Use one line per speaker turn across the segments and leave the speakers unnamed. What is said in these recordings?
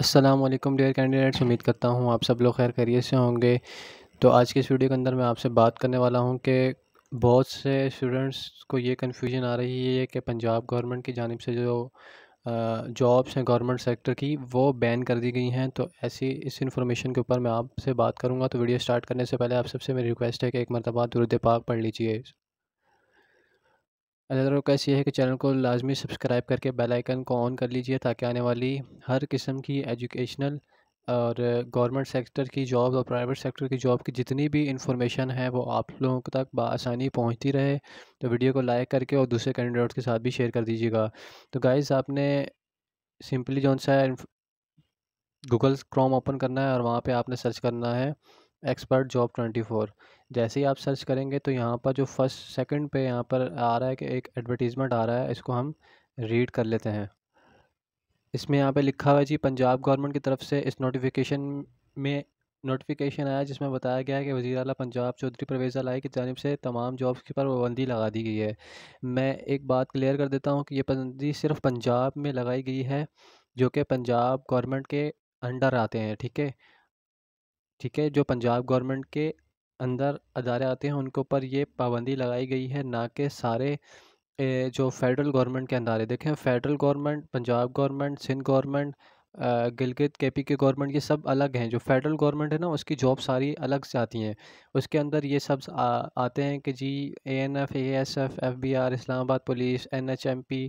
Aslam dear candidates उम्मीद करता हूँ आप सब लोग खैर करिए से होंगे तो आज के इस वीडियो के अंदर मैं आपसे बात करने वाला हूँ कि बहुत से स्टूडेंट्स को ये कन्फ्यूजन आ रही है कि पंजाब गवर्नमेंट की जानब से जो जॉब्स हैं गवर्नमेंट सेक्टर की वो बैन कर दी गई हैं तो ऐसी इस इन्फॉर्मेशन के ऊपर मैं आपसे बात करूँगा तो वीडियो स्टार्ट करने से पहले आप सबसे मेरी रिक्वेस्ट है कि एक मरतबा दुरुद पाक पढ़ लीजिए अल्लाह रिक्वेस्ट ये है कि चैनल को लाजमी सब्सक्राइब करके बेल आइकन को ऑन कर लीजिए ताकि आने वाली हर किस्म की एजुकेशनल और गवर्नमेंट सेक्टर की जॉब और प्राइवेट सेक्टर की जॉब की जितनी भी इन्फॉर्मेशन है वो आप लोगों तक बसानी पहुंचती रहे तो वीडियो को लाइक करके और दूसरे कैंडिडेट्स के साथ भी शेयर कर दीजिएगा तो गाइज़ आपने सिंपली जो सा गूगल क्रोम ओपन करना है और वहाँ पर आपने सर्च करना है एक्सपर्ट जॉब ट्वेंटी फ़ोर जैसे ही आप सर्च करेंगे तो यहाँ पर जो फर्स्ट सेकंड पे यहाँ पर आ रहा है कि एक एडवर्टीज़मेंट आ रहा है इसको हम रीड कर लेते हैं इसमें यहाँ पे लिखा हुआ है जी पंजाब गवर्नमेंट की तरफ से इस नोटिफिकेशन में नोटिफिकेशन आया जिसमें बताया गया है कि वजी अल पंजाब चौधरी परवेज़ लाई की जानब से तमाम जॉब्स के पर पाबंदी लगा दी गई है मैं एक बात क्लियर कर देता हूँ कि ये पाबंदी सिर्फ पंजाब में लगाई गई है जो कि पंजाब गवर्नमेंट के अंडर आते हैं ठीक है ठीक है जो पंजाब गवर्नमेंट के अंदर अदारे आते हैं उनके ऊपर ये पाबंदी लगाई गई है ना कि सारे जो फेडरल गवर्नमेंट के अंदारे देखें federal government Punjab government Sindh government Gilgit K P के गवर्नमेंट ये सब अलग हैं जो फेडरल गवर्नमेंट है ना उसकी जॉब सारी अलग से आती हैं उसके अंदर ये सब आ, आते हैं कि जी A N F A S F F B R Islamabad police N H M P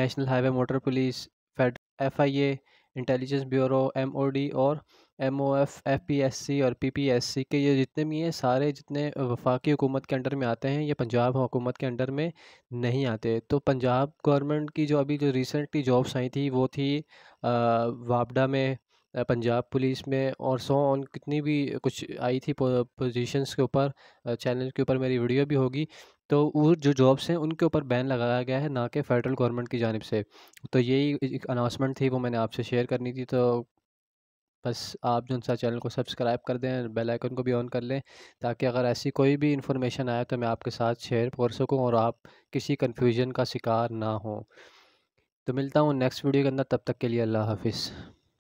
national highway motor police fed F I A intelligence bureau M O D और M O F F P S C और P P S सी के ये जितने भी हैं सारे जितने वफाकी हुकूमत के अंडर में आते हैं ये पंजाब हुकूमत के अंडर में नहीं आते तो पंजाब गवर्नमेंट की जो अभी जो रिसेंटली जॉब्स आई थी वो थी वापडा में पंजाब पुलिस में और सो ऑन कितनी भी कुछ आई थी पोजीशंस के ऊपर चैनल के ऊपर मेरी वीडियो भी होगी तो वो जो जॉब्स हैं उनके ऊपर बैन लगाया गया है ना कि फेडरल गवर्नमेंट की जानब से तो यही अनाउंसमेंट थी वो मैंने आपसे शेयर करनी थी तो बस आप जो सा चैनल को सब्सक्राइब कर दें बेल आइकन को भी ऑन कर लें ताकि अगर ऐसी कोई भी इन्फॉर्मेशन आए तो मैं आपके साथ शेयर कर सकूं और आप किसी कन्फ्यूजन का शिकार ना हो तो मिलता हूँ नेक्स्ट वीडियो के अंदर तब तक के लिए अल्लाह हाफिज़